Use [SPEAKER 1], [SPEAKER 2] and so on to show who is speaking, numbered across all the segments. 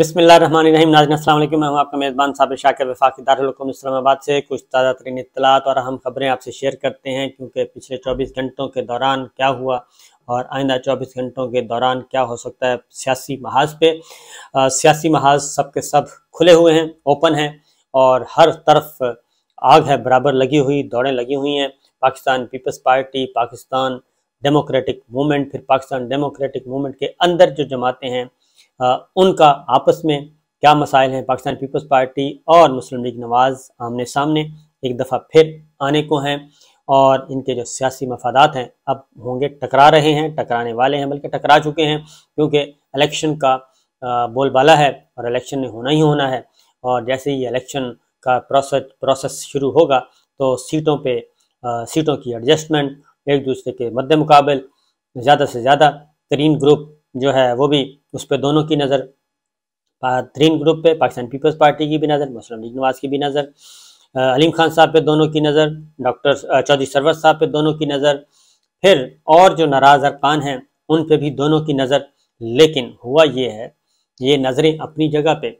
[SPEAKER 1] बिसमीम नाजन असल मैं हूं आपका मेज़बान साबिर शाकिर वफाकी दारकूम इस्लामाबाद से कुछ ताज़ा तरीन इतलात और अहम खबरें आपसे शेयर करते हैं क्योंकि पिछले 24 घंटों के दौरान क्या हुआ और आइंदा 24 घंटों के दौरान क्या हो सकता है सियासी महाज पे सियासी महाज सब के सब खुले हुए हैं ओपन हैं और हर तरफ आग है बराबर लगी हुई दौड़ें लगी हुई हैं Pakistan People's Party Pakistan Democratic Movement फिर पाकिस्तान डेमोक्रेटिक मूवमेंट के अंदर जो जमातें हैं उनका आपस में क्या मसाइल हैं पाकिस्तान पीपल्स पार्टी और मुस्लिम लीग नवाज आमने सामने एक दफ़ा फिर आने को हैं और इनके जो सियासी मफादात हैं अब होंगे टकरा रहे हैं टकराने वाले हैं बल्कि टकरा चुके हैं क्योंकि इलेक्शन का बोलबाला है और इलेक्शन में होना ही होना है और जैसे ही इलेक्शन का प्रोसेस प्रोसेस शुरू होगा तो सीटों पे आ, सीटों की एडजस्टमेंट एक दूसरे के मद्दे मुकाबल ज़्यादा से ज़्यादा तरीन ग्रुप जो है वो भी उस पर दोनों की नज़र तरीन ग्रुप पे पाकिस्तान पीपल्स पार्टी की भी नज़र मुस्लिम लीग नवाज की भी नज़र अलीम खान साहब पे दोनों की नज़र डॉक्टर चौधरी सरवर साहब पे दोनों की नज़र फिर और जो नाराज़ अरकान हैं उन पे भी दोनों की नज़र लेकिन हुआ ये है ये नज़रें अपनी जगह पे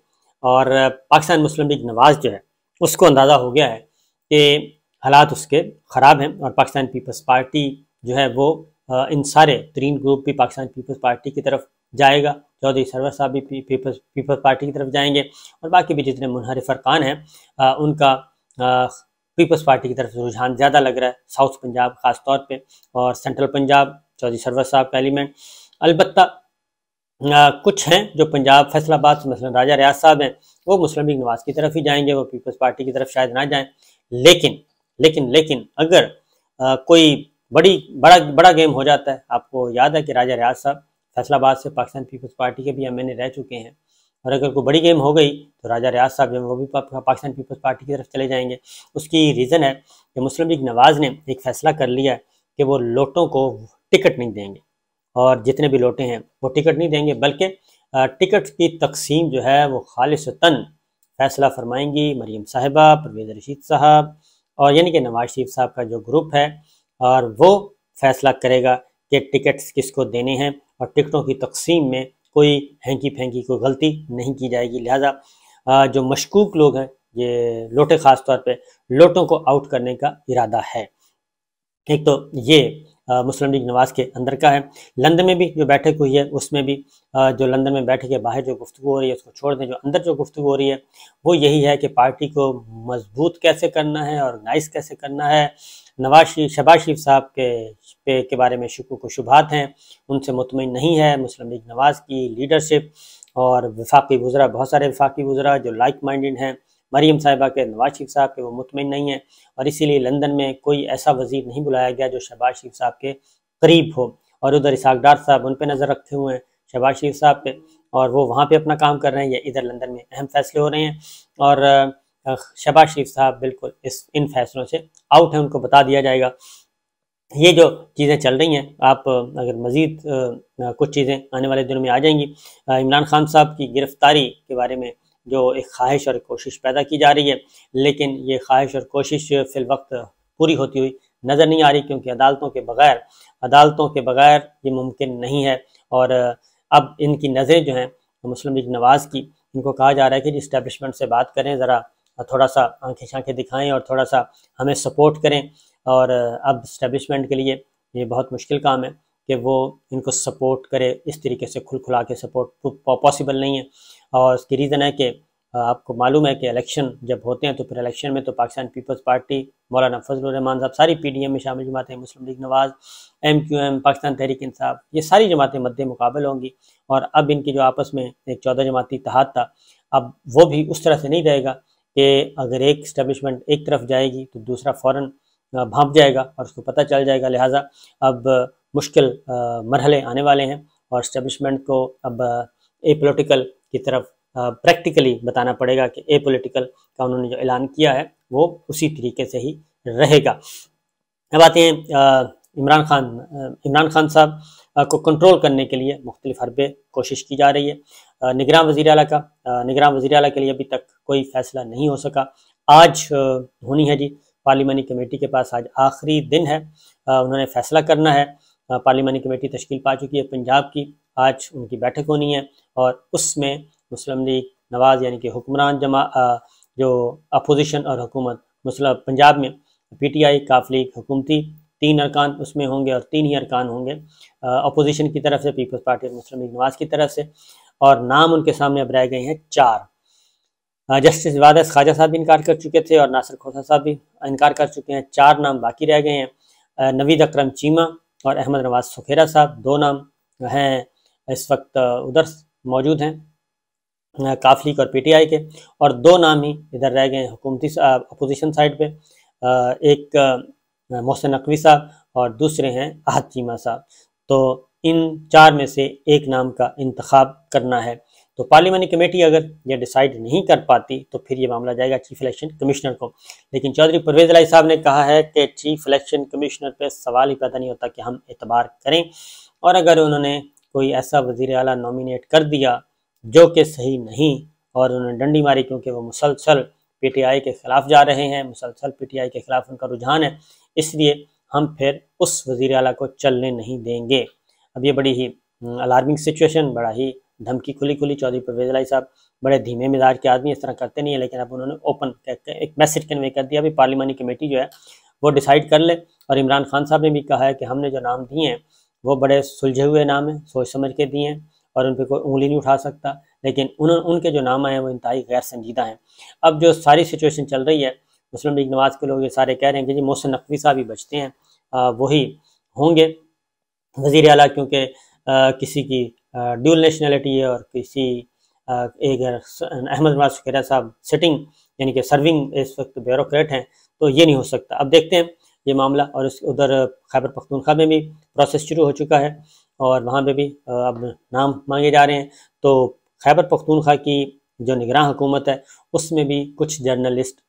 [SPEAKER 1] और पाकिस्तान मुस्लिम लीग नवाज जो है उसको अंदाज़ा हो गया है कि हालात उसके ख़राब हैं और पाकिस्तान पीपल्स पार्टी जो है वो इन सारे ग्रीन ग्रुप भी पाकिस्तान पीपल्स पार्टी की तरफ जाएगा चौधरी सरवर साहब भी पीपल्स पीपल्स पार्टी की तरफ जाएंगे और बाकी भी जितने मुनहर फरकान हैं उनका पीपल्स पार्टी की तरफ रुझान ज़्यादा लग रहा है साउथ पंजाब खास तौर पे और सेंट्रल पंजाब चौधरी सरवर साहब का एलिमेंट अलबत्ता कुछ हैं जो पंजाब फैसलाबाद से मसलन राजा रियाज साहब हैं वो मुस्लिम लीग नवाज की तरफ ही जाएंगे वो पीपल्स पार्टी की तरफ शायद ना जाएँ लेकिन लेकिन लेकिन अगर आ, कोई बड़ी बड़ा बड़ा गेम हो जाता है आपको याद है कि राजा रियाज साहब फैसलाबाद से पाकिस्तान पीपल्स पार्टी के भी एम रह चुके हैं और अगर कोई बड़ी गेम हो गई तो राजा रियाज साहब जो वो भी पाकिस्तान पीपल्स पार्टी की तरफ चले जाएंगे उसकी रीज़न है कि मुस्लिम लीग नवाज ने एक फैसला कर लिया है कि वो लोटों को टिकट नहीं देंगे और जितने भी लोटे हैं वो टिकट नहीं देंगे बल्कि टिकट की तकसीम जो है वो खालिश तन फैसला फरमाएंगी मरीम साहिबा परवेज़ रशीद साहब और यानी कि नवाज शरीफ साहब का जो ग्रुप है और वो फैसला करेगा कि टिकट्स किसको देने हैं और टिकटों की तकसीम में कोई हैंकी फेंकी कोई गलती नहीं की जाएगी लिहाजा जो मशकूक लोग हैं ये लोटे ख़ास तौर पे लोटों को आउट करने का इरादा है एक तो ये मुस्लिम लीग नवाज़ के अंदर का है लंदन में भी जो बैठक हुई है उसमें भी जो लंदन में बैठक के बाहर जो गुफ्तु हो रही है उसको छोड़ दें जो अंदर जो गुफ्तु हो रही है वो यही है कि पार्टी को मजबूत कैसे करना है नाइस कैसे करना है नवाज शरीफ शबाज शरीफ साहब के पे के बारे में शिकू को शुभात हैं उनसे मुतमिन नहीं है मुस्लिम लीग नवाज़ की लीडरशिप और वफाकी गुजरा बहुत सारे वफाकी गुजरा जो लाइक माइंडेड हैं मरीम साहिबा के नवाज शरीफ साहब के वो मुतमिन नहीं है और इसीलिए लंदन में कोई ऐसा वजीर नहीं बुलाया गया जो शहबाज शरीफ साहब के करीब हो और उधर इसाक डार साहब उन पर नज़र रखे हुए हैं शहबाज शरीफ साहब पे और वो वहाँ पे अपना काम कर रहे हैं या इधर लंदन में अहम फैसले हो रहे हैं और शहबाज शरीफ साहब बिल्कुल इस इन फैसलों से आउट हैं उनको बता दिया जाएगा ये जो चीज़ें चल रही हैं आप अगर मज़ीद कुछ चीज़ें आने वाले दिनों में आ जाएंगी इमरान खान साहब की गिरफ्तारी के बारे में जो एक ख्वाहिश और कोशिश पैदा की जा रही है लेकिन ये ख्वाहिश और कोशिश फिल वक्त पूरी होती हुई नज़र नहीं आ रही क्योंकि अदालतों के बगैर अदालतों के बगैर ये मुमकिन नहीं है और अब इनकी नज़रें जो हैं तो मुस्लिम लीग नवाज़ की इनको कहा जा रहा है कि इस्टेब्लिशमेंट से बात करें ज़रा थोड़ा सा आंखें छाँखें दिखाएं और थोड़ा सा हमें सपोर्ट करें और अब इस्टेबलिशमेंट के लिए ये बहुत मुश्किल काम है कि वो इनको सपोर्ट करे इस तरीके से खुल खुला के सपोर्ट पॉसिबल नहीं है और उसकी रीज़न है कि आपको मालूम है कि इलेक्शन जब होते हैं तो फिर इलेक्शन में तो पाकिस्तान पीपल्स पार्टी मौलाना फजलरहमान साहब सारी पी डी एम में शामिल जमातें Muslim League Nawaz M Q M Pakistan Tehreek Insaf ये सारी जमातें मद्दे मुकाबल होंगी और अब इनकी जो आपस में एक चौदह जमाती तहत था अब वो भी उस तरह से नहीं रहेगा कि अगर एक इस्टबलिशमेंट एक तरफ जाएगी तो दूसरा फ़ौर भाँप जाएगा और उसको पता चल जाएगा लिहाजा अब मुश्किल मरहले आने वाले हैं और इस्टबलिशमेंट को अब ए पोलिटिकल की तरफ प्रैक्टिकली बताना पड़ेगा कि ए पोलिटिकल का उन्होंने जो ऐलान किया है वो उसी तरीके से ही रहेगा अब आते हैं इमरान खान इमरान खान साहब को कंट्रोल करने के लिए मुख्तलिफ हरबे कोशिश की जा रही है निगरान वजी अला का निगरान वजी अला के लिए अभी तक कोई फैसला नहीं हो सका आज होनी है जी पार्लिमानी कमेटी के पास आज आखिरी दिन है उन्होंने फैसला करना है पार्लिमानी कमेटी तश्कील पा चुकी है पंजाब की आज उनकी बैठक होनी है और उसमें मुस्लिम लीग नवाज़ यानी कि हुक्मरान जमा जो अपोजिशन और हुकूमत मुस्लिम पंजाब में पी टी आई काफ लीग हुकूमती तीन अरकान उसमें होंगे और तीन ही अरकान होंगे अपोजिशन की तरफ से पीपल्स पार्टी और मुस्लिम लीग नवाज की तरफ से और नाम उनके सामने अब रह गए हैं चार जस्टिस वादस ख्वाजा साहब भी इनकार कर चुके थे और नासिर खोसा साहब भी इनकार कर चुके हैं चार नाम बाकी रह गए हैं नवीद अक्रम चीमा और अहमद नवाज सुखेरा साहब दो नाम हैं इस वक्त उधर मौजूद हैं काफलीग और पीटीआई के और दो नाम ही इधर रह गए हुकूमती अपोजिशन साइड पे एक मोहसिन नकवी साहब और दूसरे हैं अहद चीमा साहब तो इन चार में से एक नाम का इंतखब करना है तो पार्लियामानी कमेटी अगर ये डिसाइड नहीं कर पाती तो फिर ये मामला जाएगा चीफ इलेक्शन कमिश्नर को लेकिन चौधरी परवेज लाई साहब ने कहा है कि चीफ इलेक्शन कमिश्नर पे सवाल ही पैदा नहीं होता कि हम एतबार करें और अगर उन्होंने कोई ऐसा वजीर अला नॉमिनेट कर दिया जो कि सही नहीं और उन्होंने डंडी मारी क्योंकि वो मुसलसल पीटीआई के खिलाफ जा रहे हैं मुसलसल पीटीआई के खिलाफ उनका रुझान है इसलिए हम फिर उस वजीर अला को चलने नहीं देंगे अब ये बड़ी ही अलार्मिंग हम्म, सिचुएशन बड़ा ही धमकी खुली खुली चौधरी परवेज लाई साहब बड़े धीमे मिजाज के आदमी इस तरह करते नहीं है लेकिन अब उन्होंने ओपन एक मैसेज कन्वे कर दिया अभी पार्लियामानी कमेटी जो है वो डिसाइड कर ले और इमरान खान साहब ने भी कहा है कि हमने जो नाम दिए हैं वो बड़े सुलझे हुए नाम हैं सोच समझ के दिए हैं और उन पर कोई उंगली नहीं उठा सकता लेकिन उन उनके जो नाम आए हैं वो इंतहाई गैर संजीदा हैं अब जो सारी सिचुएशन चल रही है मुस्लिम लीग नवाज के लोग ये सारे कह रहे हैं कि जी मोहसिन नकवी साहब ही बचते हैं वही होंगे वजीर अला क्योंकि किसी की ड्यूल नेशनैलिटी है और किसी एक अहमद नवाज शुकेरा साहब सिटिंग यानी कि सर्विंग इस वक्त ब्यूरोट हैं तो ये नहीं हो सकता अब देखते हैं ये मामला और उस उधर खैबर पख्तूनख्वा में भी प्रोसेस शुरू हो चुका है और वहाँ पर भी अब नाम मांगे जा रहे हैं तो खैबर पख्तूनख्वा की जो निगरान हुकूमत है उसमें भी कुछ जर्नलिस्ट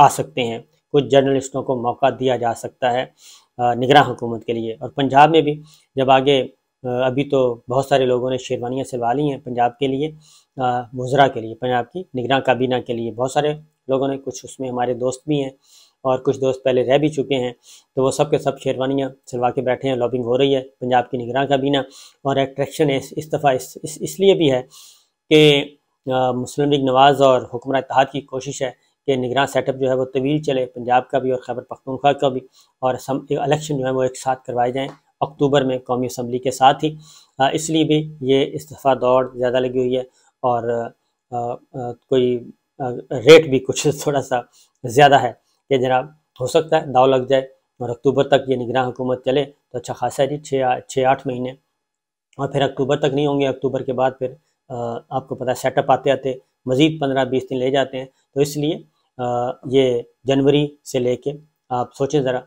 [SPEAKER 1] आ सकते हैं कुछ जर्नलिस्टों को मौका दिया जा सकता है निगरान हुकूमत के लिए और पंजाब में भी जब आगे अभी तो बहुत सारे लोगों ने शेरवानियाँ सिलवा ली हैं पंजाब के लिए मुजरा के लिए पंजाब की निगरान काबीना के लिए बहुत सारे लोगों ने कुछ उसमें हमारे दोस्त भी हैं और कुछ दोस्त पहले रह भी चुके हैं तो वो सब के सब शेरवानियाँ सिलवा के बैठे हैं लॉबिंग हो रही है पंजाब की निगरान काबीना और अट्रैक्शन इस इस दफ़ा इस, इस इसलिए भी है कि मुस्लिम लीग नवाज़ और हुक्मर इतिहाद की कोशिश है कि निगरान सेटअप जो है वो तवील चले पंजाब का भी और खैबर पख्तूनख्वा का भी और इलेक्शन जो है वो एक साथ करवाए जाएँ अक्टूबर में कौमी असम्बली के साथ ही इसलिए भी ये इस्तीफ़ा दौड़ ज़्यादा लगी हुई है और आ, आ, कोई रेट भी कुछ थोड़ा सा ज़्यादा है कि जरा हो सकता है दाव लग जाए और अक्टूबर तक ये निगरान हुकूमत चले तो अच्छा खासा जी छः छः आठ महीने और फिर अक्टूबर तक नहीं होंगे अक्टूबर के बाद फिर आपको पता है सेटअप आते आते मज़ीद पंद्रह बीस दिन ले जाते हैं तो इसलिए ये जनवरी से कर आप सोचें ज़रा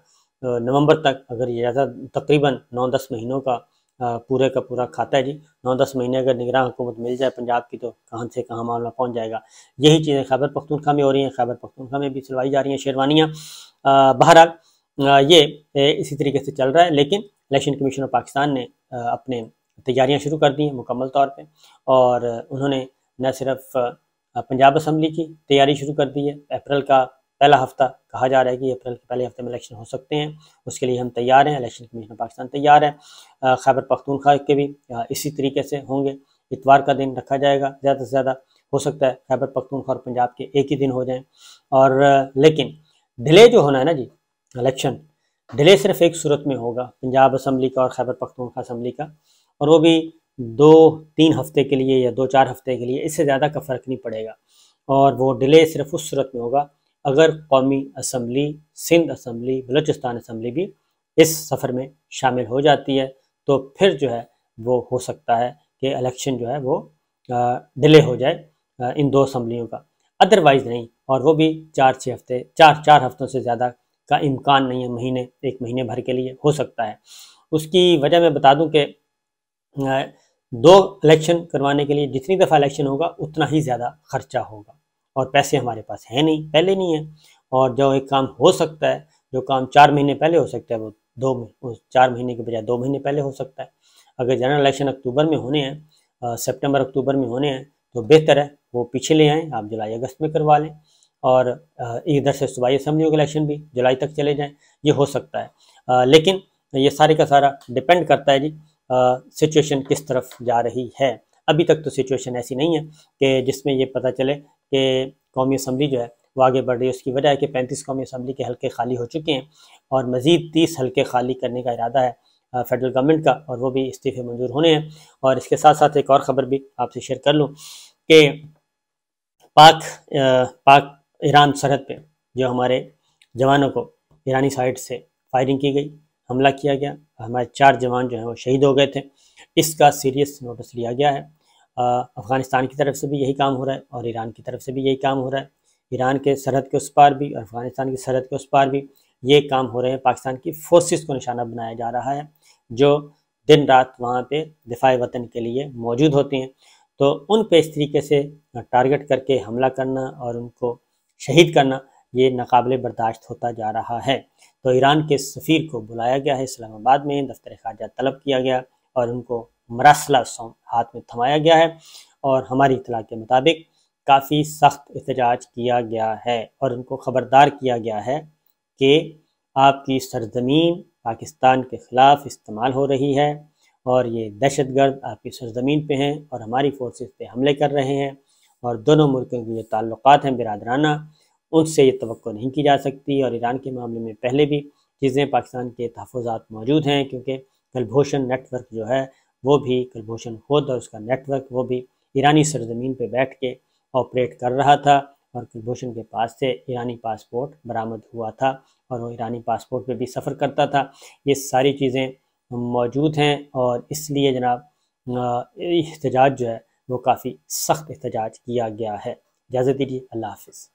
[SPEAKER 1] नवंबर तक अगर ये ज़्यादा तकरीबन नौ दस महीनों का पूरे का पूरा खाता है जी नौ दस महीने अगर निगरान हुकूमत मिल जाए पंजाब की तो कहाँ से कहाँ मामला पहुँच जाएगा यही चीज़ें खैबर पख्तूनखा में हो रही हैं खैबर पख्तूनखा में भी सुलवाई जा रही हैं शेरवानियाँ बहरहाल ये इसी तरीके से चल रहा है लेकिन इलेक्शन कमीशन ऑफ पाकिस्तान ने अपने तैयारियाँ शुरू कर दी हैं मुकम्मल तौर पर और उन्होंने न सिर्फ पंजाब असम्बली की तैयारी शुरू कर दी है अप्रैल का पहला हफ्ता कहा जा रहा है कि अप्रैल के पहले हफ्ते में इलेक्शन हो सकते हैं उसके लिए हम तैयार हैं इलेक्शन कमीशन ऑफ पाकिस्तान तैयार है खैबर पख्तूनख्वा के भी इसी तरीके से होंगे इतवार का दिन रखा जाएगा ज़्यादा से ज़्यादा हो सकता है खैबर पख्तूनख्वा और पंजाब के एक ही दिन हो जाए और लेकिन डिले जो होना है ना जी इलेक्शन डिले सिर्फ एक सूरत में होगा पंजाब असम्बली का और खैबर पख्तूनख्वा असम्बली का और वो भी दो तीन हफ्ते के लिए या दो चार हफ्ते के लिए इससे ज़्यादा का फ़र्क नहीं पड़ेगा और वो डिले सिर्फ उस सूरत में होगा अगर कौमी assembly Sindh assembly Balochistan assembly भी इस सफ़र में शामिल हो जाती है तो फिर जो है वो हो सकता है कि इलेक्शन जो है वो डिले हो जाए इन दो असम्बलियों का अदरवाइज़ नहीं और वो भी चार छः हफ्ते चार चार हफ्तों से ज़्यादा का इम्कान नहीं है महीने एक महीने भर के लिए हो सकता है उसकी वजह मैं बता दूं कि दो इलेक्शन करवाने के लिए जितनी दफ़ा इलेक्शन होगा उतना ही ज़्यादा खर्चा होगा और पैसे हमारे पास हैं नहीं पहले नहीं है और जो एक काम हो सकता है जो काम चार महीने पहले हो सकता है वो दो उस चार महीने के बजाय दो महीने पहले हो सकता है अगर जनरल इलेक्शन अक्टूबर में होने हैं सितंबर अक्टूबर में होने हैं तो बेहतर है वो पीछे ले आएँ आप जुलाई अगस्त में करवा लें और इधर से सूबाई असम्बलियों के इलेक्शन भी जुलाई तक चले जाएँ ये हो सकता है आ, लेकिन ये सारे का सारा डिपेंड करता है जी सिचुएशन किस तरफ जा रही है अभी तक तो सिचुएशन ऐसी नहीं है कि जिसमें ये पता चले कि कौमी असम्बली जो है वो आगे बढ़ रही है उसकी वजह है कि पैंतीस कौमी असम्बली के हल्के खाली हो चुके हैं और मज़ीद तीस हल्के खाली करने का इरादा है फेडरल गवर्नमेंट का और वो भी इस्तीफे मंजूर होने हैं और इसके साथ साथ एक और ख़बर भी आपसे शेयर कर लूँ कि पाक पाक ईरान सरहद पर जो हमारे जवानों को ईरानी साइड से फायरिंग की गई हमला किया गया हमारे चार जवान जो हैं वो शहीद हो गए थे इसका सीरियस नोटिस लिया गया है अफ़गानिस्तान की तरफ से भी यही काम हो रहा है और ईरान की तरफ से भी यही काम हो रहा है ईरान के सरहद के उस पार भी और अफ़गानिस्तान की सरहद के उस पार भी ये काम हो रहे हैं पाकिस्तान की फोर्सेस को निशाना बनाया जा रहा है जो दिन रात वहाँ पे दिफाई वतन के लिए मौजूद होती हैं तो उन पे इस तरीके से टारगेट करके हमला करना और उनको शहीद करना ये नाकबले बर्दाश्त होता जा रहा है तो ईरान के सफ़ीर को बुलाया गया है इस्लामाबाद में दफ्तर खारजा तलब किया गया और उनको मरसला मरासला हाथ में थमाया गया है और हमारी इतला के मुताबिक काफ़ी सख्त एहतजाज किया गया है और उनको ख़बरदार किया गया है कि आपकी सरजमीन पाकिस्तान के ख़िलाफ़ इस्तेमाल हो रही है और ये दहशत गर्द आपकी सरजमीन पे हैं और हमारी फोर्सेस पे हमले कर रहे हैं और दोनों मुल्कों के जो ताल्लुक हैं बिरादराना उनसे ये तो नहीं की जा सकती और ईरान के मामले में पहले भी चीज़ें पाकिस्तान के तहफ़ात मौजूद हैं क्योंकि कलभूषण नेटवर्क जो है वो भी कुलभूषण खुद और उसका नेटवर्क वो भी ईरानी सरजमीन पर बैठ के ऑपरेट कर रहा था और कुलभूषण के पास से ईरानी पासपोर्ट बरामद हुआ था और वो ईरानी पासपोर्ट पे भी सफ़र करता था ये सारी चीज़ें मौजूद हैं और इसलिए जनाब एहतजाज जो है वो काफ़ी सख्त एहतजाज किया गया है इजाज़त दीजिए अल्लाह हाफिज़